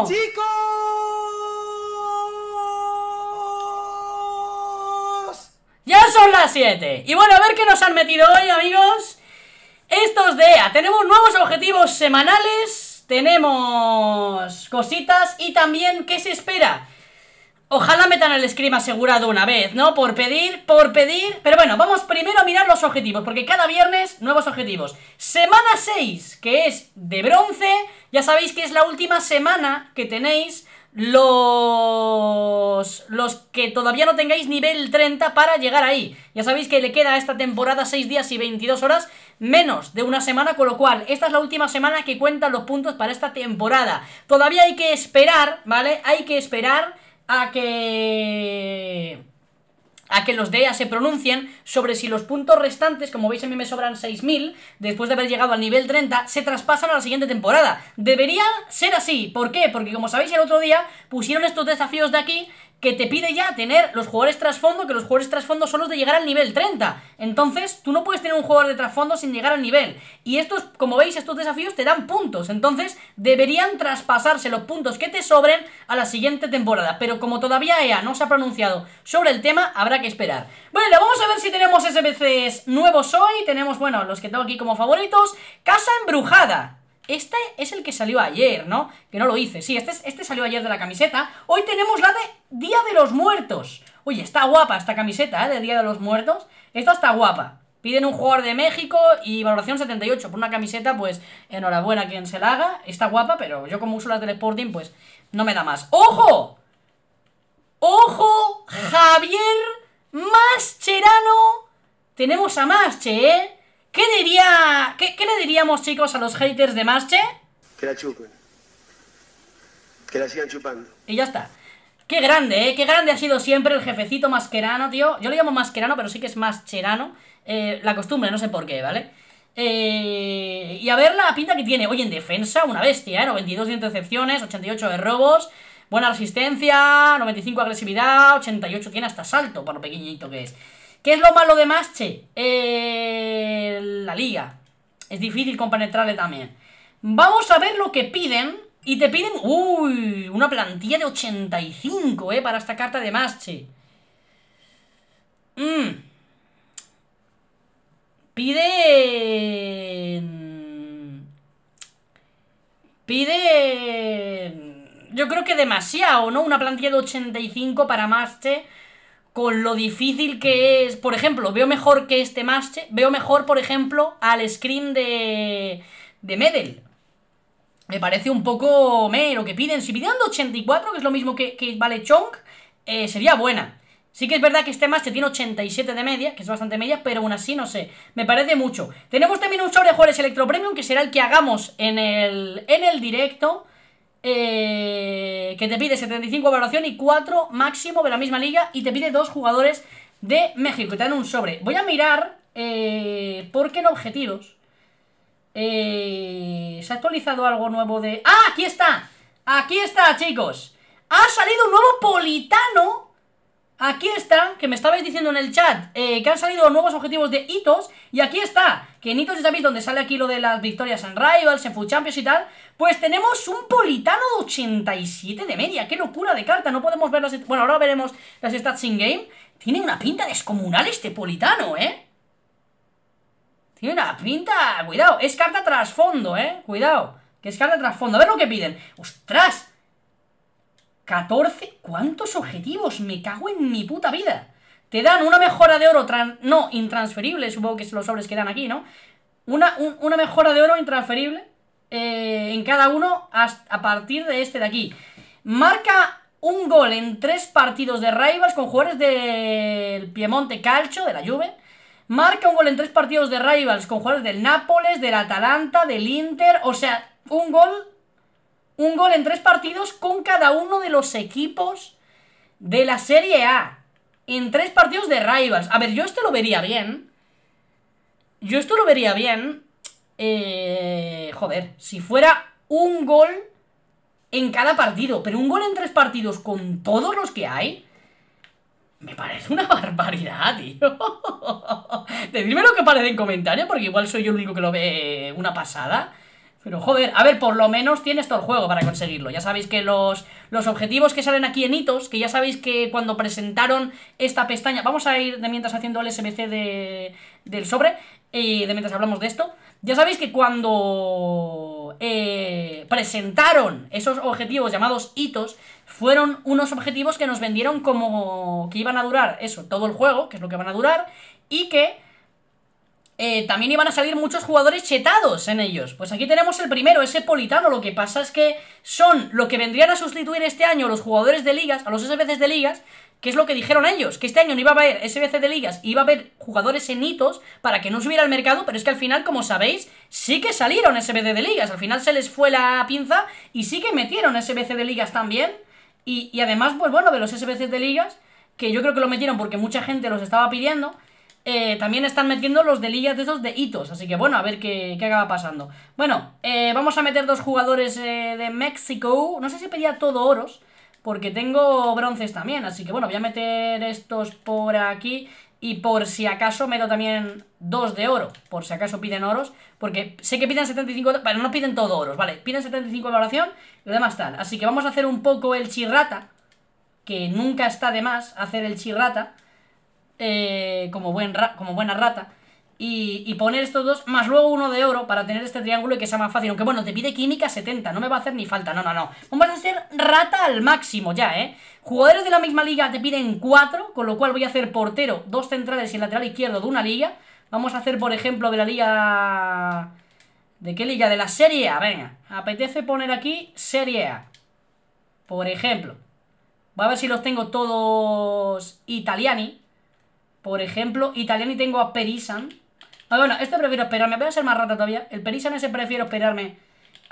¡Chicos! Ya son las 7. Y bueno, a ver qué nos han metido hoy, amigos. Estos de EA. Tenemos nuevos objetivos semanales. Tenemos cositas. Y también, ¿qué se espera? Ojalá metan el Scream asegurado una vez, ¿no? Por pedir, por pedir. Pero bueno, vamos primero a mirar los objetivos, porque cada viernes nuevos objetivos. Semana 6, que es de bronce. Ya sabéis que es la última semana que tenéis los, los que todavía no tengáis nivel 30 para llegar ahí. Ya sabéis que le queda a esta temporada 6 días y 22 horas menos de una semana, con lo cual esta es la última semana que cuentan los puntos para esta temporada. Todavía hay que esperar, ¿vale? Hay que esperar a que a que los DEA e se pronuncien sobre si los puntos restantes, como veis a mí me sobran 6.000, después de haber llegado al nivel 30, se traspasan a la siguiente temporada. Debería ser así. ¿Por qué? Porque como sabéis el otro día pusieron estos desafíos de aquí que te pide ya tener los jugadores trasfondo, que los jugadores trasfondo son los de llegar al nivel 30. Entonces, tú no puedes tener un jugador de trasfondo sin llegar al nivel. Y estos, como veis, estos desafíos te dan puntos. Entonces, deberían traspasarse los puntos que te sobren a la siguiente temporada. Pero como todavía EA no se ha pronunciado sobre el tema, habrá que esperar. Bueno, vamos a ver si tenemos SBCs nuevos hoy. Tenemos, bueno, los que tengo aquí como favoritos. Casa Embrujada. Este es el que salió ayer, ¿no? Que no lo hice. Sí, este, este salió ayer de la camiseta. Hoy tenemos la de Día de los Muertos. Oye, está guapa esta camiseta, ¿eh? De Día de los Muertos. Esta está guapa. Piden un jugador de México y valoración 78. Por una camiseta, pues enhorabuena a quien se la haga. Está guapa, pero yo como uso las del Sporting, pues no me da más. ¡Ojo! ¡Ojo! Javier Mascherano. Tenemos a Masche, ¿eh? ¿Qué diría... Qué, le diríamos, chicos, a los haters de Masche? Que la chupen. Que la sigan chupando. Y ya está. Qué grande, ¿eh? Qué grande ha sido siempre el jefecito masquerano, tío. Yo le llamo masquerano, pero sí que es mascherano. Eh, la costumbre, no sé por qué, ¿vale? Eh, y a ver la pinta que tiene. Hoy en defensa, una bestia, ¿eh? 92 de intercepciones, 88 de robos, buena resistencia, 95 agresividad, 88 tiene hasta salto, por lo pequeñito que es. ¿Qué es lo malo de Masche? Eh, la liga. Es difícil compenetrarle también. Vamos a ver lo que piden. Y te piden... ¡Uy! Una plantilla de 85, ¿eh? Para esta carta de Masche. Mmm. Pide... Piden... Yo creo que demasiado, ¿no? Una plantilla de 85 para Masche con lo difícil que es. Por ejemplo, veo mejor que este match. Veo mejor, por ejemplo, al screen de. de Medel. Me parece un poco mero lo que piden. Si pidieran 84, que es lo mismo que, que vale Chong, eh, sería buena. Sí que es verdad que este match tiene 87 de media, que es bastante media, pero aún así no sé. Me parece mucho. Tenemos también un sobre de Electro Premium, que será el que hagamos en el, en el directo eh, que te pide 75 valoración y 4 máximo de la misma liga y te pide dos jugadores de México. Que te dan un sobre. Voy a mirar eh, porque en objetivos eh, se ha actualizado algo nuevo de... ¡Ah! Aquí está. Aquí está, chicos. Ha salido un nuevo politano Aquí está, que me estabais diciendo en el chat, eh, que han salido nuevos objetivos de hitos. Y aquí está, que en hitos ya sabéis donde sale aquí lo de las victorias en Rivals, en Food Champions y tal. Pues tenemos un Politano de 87 de media. ¡Qué locura de carta! No podemos ver las... Bueno, ahora veremos las stats in-game. Tiene una pinta descomunal este Politano, ¿eh? Tiene una pinta... Cuidado, es carta trasfondo, ¿eh? Cuidado, que es carta trasfondo. A ver lo que piden. ¡Ostras! ¿14? ¿Cuántos objetivos? Me cago en mi puta vida. Te dan una mejora de oro, no, intransferible, supongo que los sobres que dan aquí, ¿no? Una, una mejora de oro intransferible eh, en cada uno a partir de este de aquí. Marca un gol en tres partidos de Rivals con jugadores del Piemonte Calcio, de la Juve. Marca un gol en tres partidos de Rivals con jugadores del Nápoles, del Atalanta, del Inter. O sea, un gol un gol en tres partidos con cada uno de los equipos de la Serie A. En tres partidos de Rivals. A ver, yo esto lo vería bien. Yo esto lo vería bien. Eh, joder, si fuera un gol en cada partido. Pero un gol en tres partidos con todos los que hay. Me parece una barbaridad, tío. Decidme lo que parece en comentario, porque igual soy yo el único que lo ve una pasada. Pero joder, a ver, por lo menos tienes todo el juego para conseguirlo. Ya sabéis que los, los objetivos que salen aquí en hitos, que ya sabéis que cuando presentaron esta pestaña... Vamos a ir de mientras haciendo el smc de, del sobre, y de mientras hablamos de esto. Ya sabéis que cuando eh, presentaron esos objetivos llamados hitos, fueron unos objetivos que nos vendieron como que iban a durar eso, todo el juego, que es lo que van a durar, y que eh, también iban a salir muchos jugadores chetados en ellos. Pues aquí tenemos el primero, ese Politano. Lo que pasa es que son lo que vendrían a sustituir este año los jugadores de ligas, a los SBCs de ligas, que es lo que dijeron ellos, que este año no iba a haber SBC de ligas, iba a haber jugadores en hitos para que no subiera al mercado, pero es que al final, como sabéis, sí que salieron SBC de ligas. Al final se les fue la pinza y sí que metieron SBC de ligas también. Y, y además, pues bueno, de los sbcs de ligas, que yo creo que lo metieron porque mucha gente los estaba pidiendo eh, también están metiendo los de ligas de esos de hitos. Así que bueno, a ver qué, qué acaba pasando. Bueno, eh, vamos a meter dos jugadores eh, de México. No sé si pedía todo oros, porque tengo bronces también. Así que bueno, voy a meter estos por aquí. Y por si acaso meto también dos de oro, por si acaso piden oros, porque sé que piden 75, pero no piden todo oros, ¿vale? Piden 75 de valoración y lo demás tal. Así que vamos a hacer un poco el chirrata, que nunca está de más hacer el chirrata. Eh, como, buen como buena rata. Y, poner estos dos, más luego uno de oro para tener este triángulo y que sea más fácil. Aunque bueno, te pide química 70, no me va a hacer ni falta, no, no, no. Pues Vamos a hacer rata al máximo ya, ¿eh? Jugadores de la misma liga te piden cuatro con lo cual voy a hacer portero, dos centrales y el lateral izquierdo de una liga. Vamos a hacer, por ejemplo, de la liga... ¿De qué liga? De la Serie A, venga. Apetece poner aquí Serie A. Por ejemplo. Voy a ver si los tengo todos italiani. Por ejemplo, italiano y tengo a Perisan. Ah, bueno, este prefiero esperarme. Voy a ser más rata todavía. El Perisan ese prefiero esperarme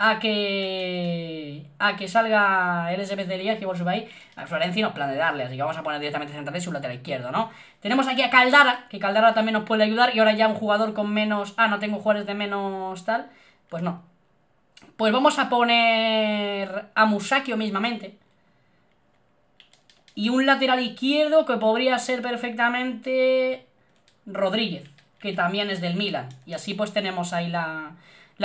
a que a que salga el SBC de Liga que por su ahí A nos plan de darle, así que vamos a poner directamente central y su lateral izquierdo, ¿no? Tenemos aquí a Caldara, que Caldara también nos puede ayudar. Y ahora ya un jugador con menos... Ah, no tengo jugadores de menos tal. Pues no. Pues vamos a poner a Musakio mismamente y un lateral izquierdo que podría ser perfectamente Rodríguez, que también es del Milan. Y así pues tenemos ahí la,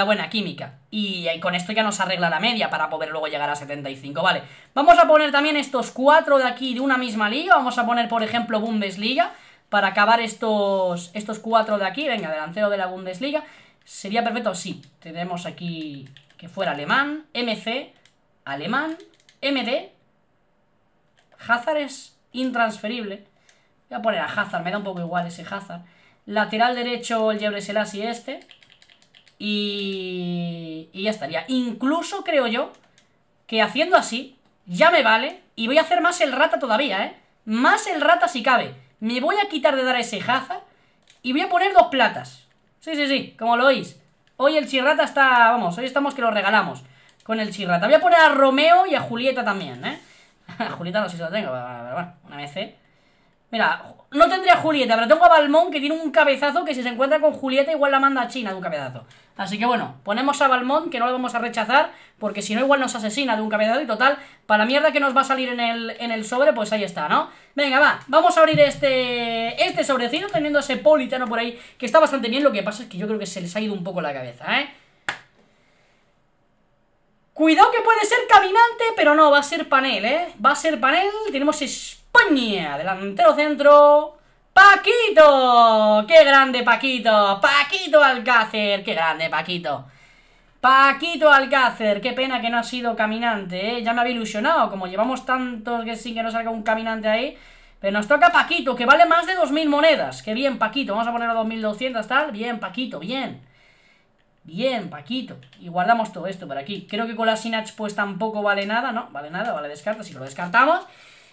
buena química. Y, con esto ya nos arregla la media para poder luego llegar a 75, vale. Vamos a poner también estos cuatro de aquí de una misma liga. Vamos a poner, por ejemplo, Bundesliga para acabar estos, estos cuatro de aquí. Venga, delantero de la Bundesliga. Sería perfecto, sí. Tenemos aquí que fuera alemán, MC, alemán, MD Hazard es intransferible. Voy a poner a Hazard, me da un poco igual ese Hazard. Lateral derecho el Yebre Selassie este. Y... y ya estaría. Incluso creo yo que haciendo así ya me vale. Y voy a hacer más el rata todavía, ¿eh? Más el rata si cabe. Me voy a quitar de dar ese Hazard y voy a poner dos platas. Sí, sí, sí, como lo oís. Hoy el chirrata está, vamos, hoy estamos que lo regalamos con el chirrata. Voy a poner a Romeo y a Julieta también, ¿eh? Julieta no sé si la tengo, pero bueno, una MC. Mira, no tendría Julieta, pero tengo a Balmón que tiene un cabezazo que si se encuentra con Julieta igual la manda a China de un cabezazo. Así que bueno, ponemos a Balmón que no lo vamos a rechazar porque si no igual nos asesina de un cabezazo y total, para la mierda que nos va a salir en el, en el sobre, pues ahí está, ¿no? Venga, va, vamos a abrir este, este sobrecito teniendo ese politano por ahí que está bastante bien, lo que pasa es que yo creo que se les ha ido un poco la cabeza, ¿eh? Cuidado que puede ser caminante, pero no, va a ser panel, ¿eh? Va a ser panel, tenemos España, delantero centro... ¡Paquito! ¡Qué grande Paquito! ¡Paquito Alcácer! ¡Qué grande Paquito! Paquito Alcácer, qué pena que no ha sido caminante, ¿eh? Ya me había ilusionado, como llevamos tantos que sin que no salga un caminante ahí. Pero nos toca Paquito, que vale más de 2.000 monedas. ¡Qué bien, Paquito! Vamos a poner a 2.200, tal. Bien, Paquito, bien. Bien, Paquito. Y guardamos todo esto por aquí. Creo que con la Sinach pues tampoco vale nada, ¿no? Vale nada, vale descarta, si lo descartamos.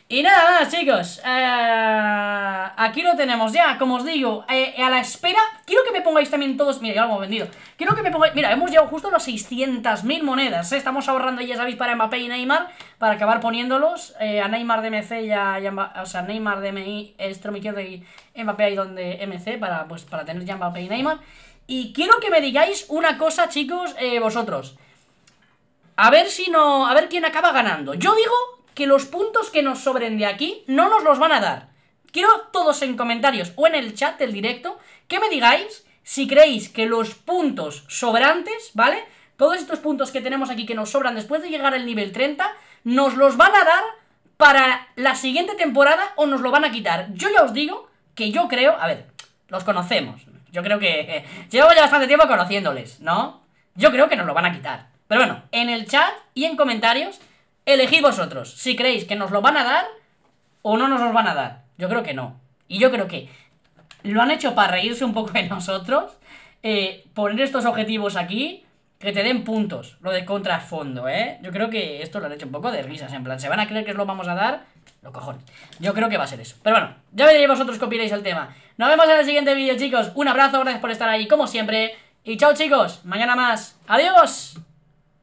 Y nada chicos. Eh, aquí lo tenemos ya, como os digo. Eh, a la espera, quiero que me pongáis también todos... Mira, ya lo hemos vendido. Quiero que me pongáis... Mira, hemos llegado justo a las 600.000 monedas. ¿eh? Estamos ahorrando, ya sabéis, para Mbappé y Neymar. Para acabar poniéndolos a Neymar de MC ya a... o sea, Neymar de MI, y Mbappé ahí donde MC. Para, pues, para tener ya Mbappé y Neymar. Y quiero que me digáis una cosa, chicos, eh, vosotros. A ver si no... A ver quién acaba ganando. Yo digo que los puntos que nos sobren de aquí no nos los van a dar. Quiero todos en comentarios o en el chat del directo que me digáis si creéis que los puntos sobrantes, ¿vale? Todos estos puntos que tenemos aquí que nos sobran después de llegar al nivel 30, nos los van a dar para la siguiente temporada o nos lo van a quitar. Yo ya os digo que yo creo, a ver, los conocemos, yo creo que... llevamos ya bastante tiempo conociéndoles, ¿no? Yo creo que nos lo van a quitar. Pero bueno, en el chat y en comentarios, elegid vosotros si creéis que nos lo van a dar o no nos lo van a dar. Yo creo que no. Y yo creo que lo han hecho para reírse un poco de nosotros. Eh, poner estos objetivos aquí que te den puntos. Lo de contrafondo, ¿eh? Yo creo que esto lo han hecho un poco de risas. En plan, se van a creer que os lo vamos a dar lo cojones. Yo creo que va a ser eso. Pero bueno, ya veréis vosotros qué el el tema. Nos vemos en el siguiente vídeo, chicos. Un abrazo, gracias por estar ahí, como siempre. Y chao, chicos. Mañana más. Adiós.